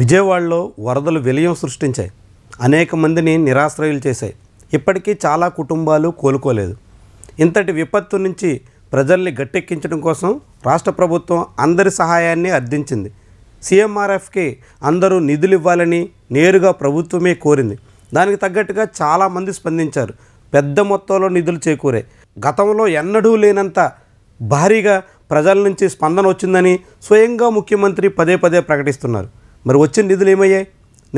విజయవాడలో వరదలు విలయం సృష్టించాయి అనేక మందిని నిరాశ్రయులు చేశాయి ఇప్పటికీ చాలా కుటుంబాలు కోలుకోలేదు ఇంతటి విపత్తు నుంచి ప్రజల్ని గట్టెక్కించడం కోసం రాష్ట్ర ప్రభుత్వం అందరి సహాయాన్ని అర్థించింది సీఎంఆర్ఎఫ్కి అందరూ నిధులు ఇవ్వాలని నేరుగా ప్రభుత్వమే కోరింది దానికి తగ్గట్టుగా చాలామంది స్పందించారు పెద్ద మొత్తంలో నిధులు చేకూరే గతంలో ఎన్నడూ లేనంత భారీగా ప్రజల నుంచి స్పందన వచ్చిందని స్వయంగా ముఖ్యమంత్రి పదే పదే ప్రకటిస్తున్నారు మరి వచ్చిన నిధులు ఏమయ్యాయి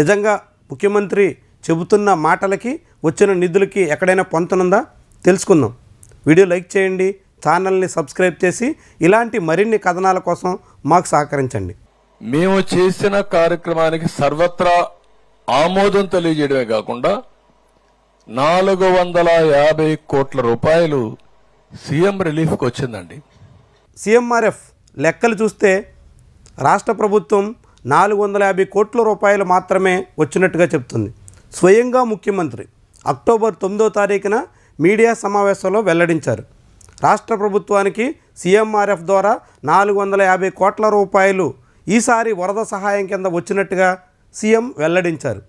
నిజంగా ముఖ్యమంత్రి చెబుతున్న మాటలకి వచ్చిన నిధులకి ఎక్కడైనా పొంతనుందా తెలుసుకుందాం వీడియో లైక్ చేయండి ఛానల్ని సబ్స్క్రైబ్ చేసి ఇలాంటి మరిన్ని కథనాల కోసం మాకు సహకరించండి మేము చేసిన కార్యక్రమానికి సర్వత్రా ఆమోదం తెలియజేయడమే కాకుండా నాలుగు వందల యాభై కోట్ల రూపాయలు సీఎం రిలీఫ్కి వచ్చిందండి సీఎంఆర్ఎఫ్ లెక్కలు చూస్తే రాష్ట్ర ప్రభుత్వం నాలుగు వందల యాభై కోట్ల రూపాయలు మాత్రమే వచ్చినట్టుగా చెప్తుంది స్వయంగా ముఖ్యమంత్రి అక్టోబర్ తొమ్మిదో తారీఖున మీడియా సమావేశంలో వెల్లడించారు రాష్ట్ర ప్రభుత్వానికి సీఎంఆర్ఎఫ్ ద్వారా నాలుగు వందల యాభై కోట్ల రూపాయలు ఈసారి వరద సహాయం కింద వచ్చినట్టుగా సీఎం వెల్లడించారు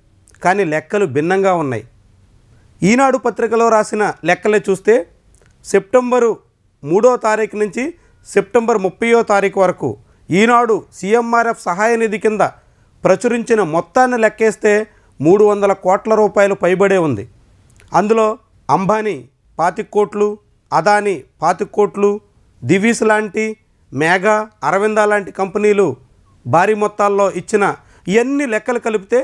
కానీ లెక్కలు భిన్నంగా ఉన్నాయి ఈనాడు పత్రికలో రాసిన లెక్కలే చూస్తే సెప్టెంబరు మూడో తారీఖు నుంచి సెప్టెంబర్ ముప్పయో తారీఖు వరకు ఈనాడు సీఎంఆర్ఎఫ్ సహాయ నిధి కింద ప్రచురించిన మొత్తాన్ని లెక్కేస్తే మూడు వందల కోట్ల రూపాయలు పైబడే ఉంది అందులో అంబానీ పాతి కోట్లు అదానీ పాతి కోట్లు దివీస్ లాంటి మేఘా అరవింద లాంటి కంపెనీలు భారీ మొత్తాల్లో ఇచ్చిన ఇవన్నీ లెక్కలు కలిపితే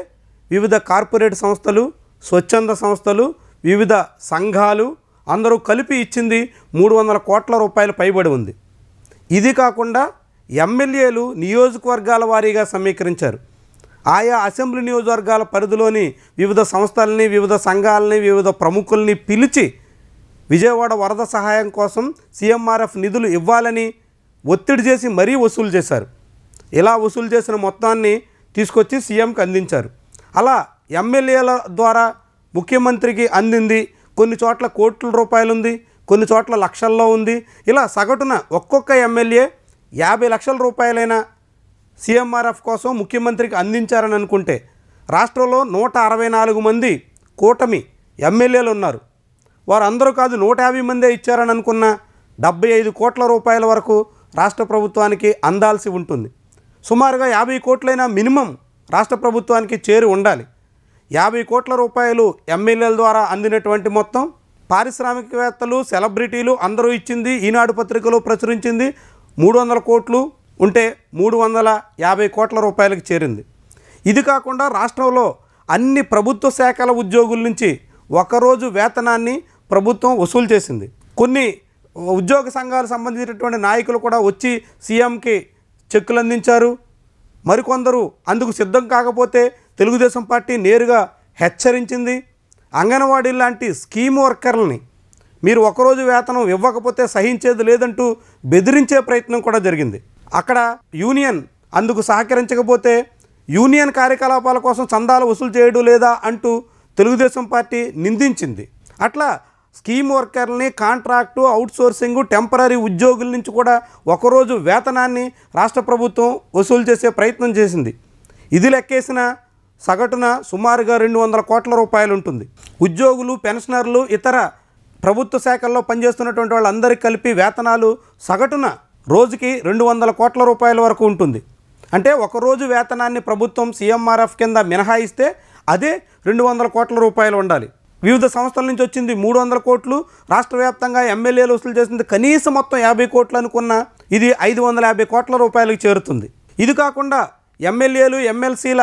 వివిధ కార్పొరేట్ సంస్థలు స్వచ్ఛంద సంస్థలు వివిధ సంఘాలు అందరూ కలిపి ఇచ్చింది మూడు వందల కోట్ల రూపాయలు పైబడి ఉంది ఇది కాకుండా ఎమ్మెల్యేలు నియోజకవర్గాల వారీగా సమీకరించారు ఆయా అసెంబ్లీ నియోజకవర్గాల పరిధిలోని వివిధ సంస్థల్ని వివిధ సంఘాలని వివిధ ప్రముఖుల్ని పిలిచి విజయవాడ వరద సహాయం కోసం సీఎంఆర్ఎఫ్ నిధులు ఇవ్వాలని ఒత్తిడి చేసి మరీ వసూలు చేశారు ఇలా వసూలు చేసిన మొత్తాన్ని తీసుకొచ్చి సీఎంకి అందించారు అలా ఎమ్మెల్యేల ద్వారా ముఖ్యమంత్రికి అందింది కొన్ని చోట్ల కోట్ల రూపాయలుంది కొన్ని చోట్ల లక్షల్లో ఉంది ఇలా సగటున ఒక్కొక్క ఎమ్మెల్యే యాభై లక్షల రూపాయలైన సీఎంఆర్ఎఫ్ కోసం ముఖ్యమంత్రికి అందించారని అనుకుంటే రాష్ట్రంలో నూట అరవై నాలుగు మంది కూటమి ఎమ్మెల్యేలు ఉన్నారు వారందరూ కాదు నూట యాభై మందే ఇచ్చారని అనుకున్న డెబ్బై ఐదు కోట్ల రూపాయల వరకు రాష్ట్ర ప్రభుత్వానికి అందాల్సి ఉంటుంది సుమారుగా యాభై కోట్లైనా మినిమం రాష్ట్ర ప్రభుత్వానికి చేరి ఉండాలి యాభై కోట్ల రూపాయలు ఎమ్మెల్యేల ద్వారా అందినటువంటి మొత్తం పారిశ్రామికవేత్తలు సెలబ్రిటీలు అందరూ ఇచ్చింది ఈనాడు పత్రికలో ప్రచురించింది మూడు వందల కోట్లు ఉంటే మూడు వందల యాభై కోట్ల రూపాయలకు చేరింది ఇది కాకుండా రాష్ట్రంలో అన్ని ప్రభుత్వ శాఖల ఉద్యోగుల నుంచి ఒకరోజు వేతనాన్ని ప్రభుత్వం వసూలు చేసింది కొన్ని ఉద్యోగ సంఘాలకు సంబంధించినటువంటి నాయకులు కూడా వచ్చి సీఎంకి చెక్కులు అందించారు మరికొందరు అందుకు సిద్ధం కాకపోతే తెలుగుదేశం పార్టీ నేరుగా హెచ్చరించింది అంగన్వాడీ లాంటి స్కీమ్ వర్కర్లని మీరు ఒకరోజు వేతనం ఇవ్వకపోతే సహించేది లేదంటూ బెదిరించే ప్రయత్నం కూడా జరిగింది అక్కడ యూనియన్ అందుకు సహకరించకపోతే యూనియన్ కార్యకలాపాల కోసం చందాలు వసూలు చేయడం లేదా అంటూ తెలుగుదేశం పార్టీ నిందించింది అట్లా స్కీమ్ వర్కర్ని కాంట్రాక్టు అవుట్సోర్సింగ్ టెంపరీ ఉద్యోగుల నుంచి కూడా ఒకరోజు వేతనాన్ని రాష్ట్ర ప్రభుత్వం వసూలు చేసే ప్రయత్నం చేసింది ఇది లెక్కేసిన సగటున సుమారుగా రెండు వందల కోట్ల రూపాయలు ఉంటుంది ఉద్యోగులు పెన్షనర్లు ఇతర ప్రభుత్వ శాఖల్లో పనిచేస్తున్నటువంటి వాళ్ళందరికీ కలిపి వేతనాలు సగటున రోజుకి రెండు వందల కోట్ల రూపాయల వరకు ఉంటుంది అంటే ఒకరోజు వేతనాన్ని ప్రభుత్వం సీఎంఆర్ఎఫ్ కింద మినహాయిస్తే అదే రెండు వందల కోట్ల రూపాయలు ఉండాలి వివిధ సంస్థల నుంచి వచ్చింది మూడు వందల కోట్లు రాష్ట్ర వ్యాప్తంగా ఎమ్మెల్యేలు వసూలు చేసింది కనీసం మొత్తం యాభై కోట్లు అనుకున్న ఇది ఐదు వందల యాభై కోట్ల రూపాయలకు చేరుతుంది ఇది కాకుండా ఎమ్మెల్యేలు ఎమ్మెల్సీల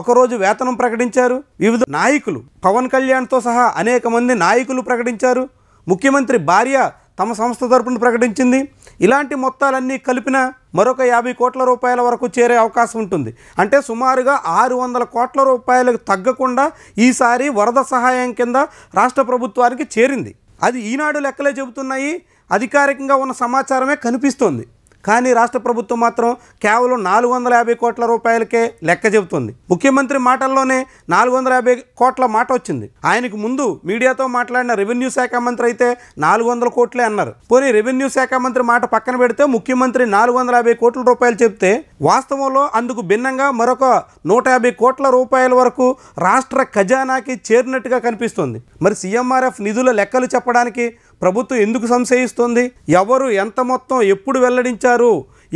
ఒకరోజు వేతనం ప్రకటించారు వివిధ నాయకులు పవన్ కళ్యాణ్తో సహా అనేక మంది నాయకులు ప్రకటించారు ముఖ్యమంత్రి భార్య తమ సంస్థ తరపున ప్రకటించింది ఇలాంటి మొత్తాలన్నీ కలిపిన మరొక యాభై కోట్ల రూపాయల వరకు చేరే అవకాశం ఉంటుంది అంటే సుమారుగా ఆరు వందల కోట్ల రూపాయలకు తగ్గకుండా ఈసారి వరద సహాయం కింద రాష్ట్ర ప్రభుత్వానికి చేరింది అది ఈనాడు లెక్కలే చెబుతున్నాయి అధికారికంగా ఉన్న సమాచారమే కనిపిస్తోంది కానీ రాష్ట్ర ప్రభుత్వం మాత్రం కేవలం నాలుగు వందల యాభై కోట్ల రూపాయలకే లెక్క చెబుతుంది ముఖ్యమంత్రి మాటల్లోనే నాలుగు వందల యాభై కోట్ల మాట వచ్చింది ఆయనకు ముందు మీడియాతో మాట్లాడిన రెవెన్యూ శాఖ మంత్రి అయితే నాలుగు వందల కోట్లే అన్నారు పోనీ రెవెన్యూ శాఖ మంత్రి మాట పక్కన పెడితే ముఖ్యమంత్రి నాలుగు వందల యాభై కోట్ల రూపాయలు చెప్తే వాస్తవంలో అందుకు భిన్నంగా మరొక నూట యాభై కోట్ల రూపాయల వరకు రాష్ట్ర ఖజానాకి చేరినట్టుగా కనిపిస్తుంది మరి సీఎంఆర్ఎఫ్ నిధుల లెక్కలు చెప్పడానికి ప్రభుత్వం ఎందుకు సంశయిస్తుంది ఎవరు ఎంత మొత్తం ఎప్పుడు వెల్లడించారు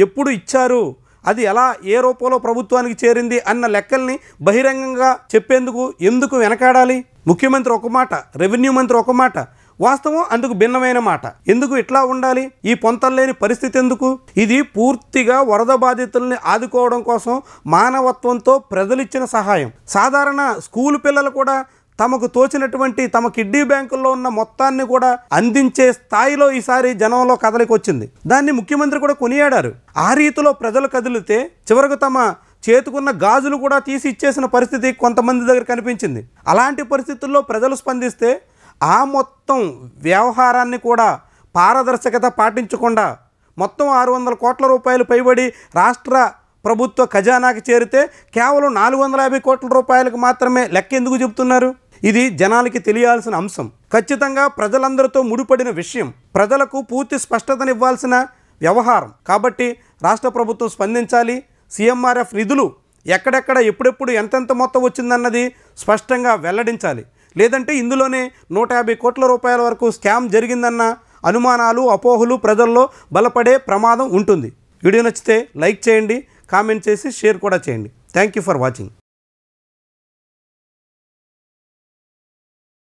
ఎప్పుడు ఇచ్చారు అది ఎలా ఏ రూపంలో ప్రభుత్వానికి చేరింది అన్న లెక్కల్ని బహిరంగంగా చెప్పేందుకు ఎందుకు వెనకాడాలి ముఖ్యమంత్రి ఒక మాట రెవెన్యూ మంత్రి ఒక మాట వాస్తవం అందుకు భిన్నమైన మాట ఎందుకు ఇట్లా ఉండాలి ఈ లేని పరిస్థితి ఎందుకు ఇది పూర్తిగా వరద బాధితుల్ని ఆదుకోవడం కోసం మానవత్వంతో ప్రజలిచ్చిన సహాయం సాధారణ స్కూల్ పిల్లలు కూడా తమకు తోచినటువంటి తమ కిడ్నీ బ్యాంకుల్లో ఉన్న మొత్తాన్ని కూడా అందించే స్థాయిలో ఈసారి జనంలో కదలికొచ్చింది దాన్ని ముఖ్యమంత్రి కూడా కొనియాడారు ఆ రీతిలో ప్రజలు కదిలితే చివరకు తమ చేతుకున్న గాజులు కూడా తీసి ఇచ్చేసిన పరిస్థితి కొంతమంది దగ్గర కనిపించింది అలాంటి పరిస్థితుల్లో ప్రజలు స్పందిస్తే ఆ మొత్తం వ్యవహారాన్ని కూడా పారదర్శకత పాటించకుండా మొత్తం ఆరు వందల కోట్ల రూపాయలు పైబడి రాష్ట్ర ప్రభుత్వ ఖజానాకి చేరితే కేవలం నాలుగు వందల యాభై కోట్ల రూపాయలకు మాత్రమే లెక్క ఎందుకు చెబుతున్నారు ఇది జనాలకి తెలియాల్సిన అంశం ఖచ్చితంగా ప్రజలందరితో ముడిపడిన విషయం ప్రజలకు పూర్తి స్పష్టతనివ్వాల్సిన వ్యవహారం కాబట్టి రాష్ట్ర ప్రభుత్వం స్పందించాలి సీఎంఆర్ఎఫ్ నిధులు ఎక్కడెక్కడ ఎప్పుడెప్పుడు ఎంతెంత మొత్తం వచ్చిందన్నది స్పష్టంగా వెల్లడించాలి లేదంటే ఇందులోనే నూట యాభై కోట్ల రూపాయల వరకు స్కామ్ జరిగిందన్న అనుమానాలు అపోహలు ప్రజల్లో బలపడే ప్రమాదం ఉంటుంది వీడియో నచ్చితే లైక్ చేయండి కామెంట్ చేసి షేర్ కూడా చేయండి థ్యాంక్ యూ ఫర్ వాచింగ్